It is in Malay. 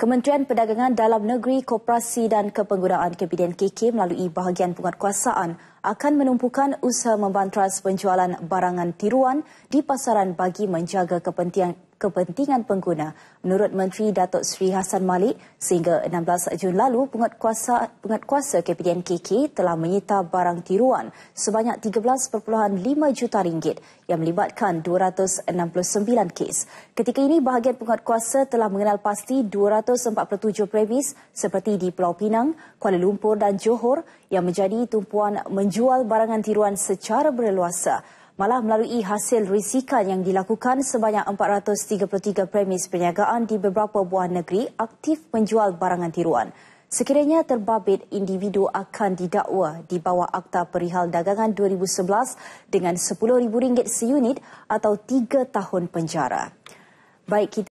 Kementerian Perdagangan Dalam Negeri, Koperasi dan Kepenggunaan KPDNKK melalui bahagian penguatkuasaan akan menumpukan usaha membantras penjualan barangan tiruan di pasaran bagi menjaga kepentingan kepentingan pengguna. Menurut Menteri Datuk Sri Hassan Malik, sehingga 16 Jun lalu, penguatkuasa, kuasa KPDN KK telah menyita barang tiruan sebanyak 13.5 juta ringgit yang melibatkan 269 kes. Ketika ini, bahagian kuasa telah mengenal pasti 247 premis seperti di Pulau Pinang, Kuala Lumpur dan Johor yang menjadi tumpuan menjualan menjual barangan tiruan secara berleluasa malah melalui hasil risikan yang dilakukan sebanyak 433 premis perniagaan di beberapa buah negeri aktif menjual barangan tiruan. Sekiranya terbabit, individu akan didakwa di bawah Akta Perihal Dagangan 2011 dengan RM10,000 seunit atau 3 tahun penjara. Baik kita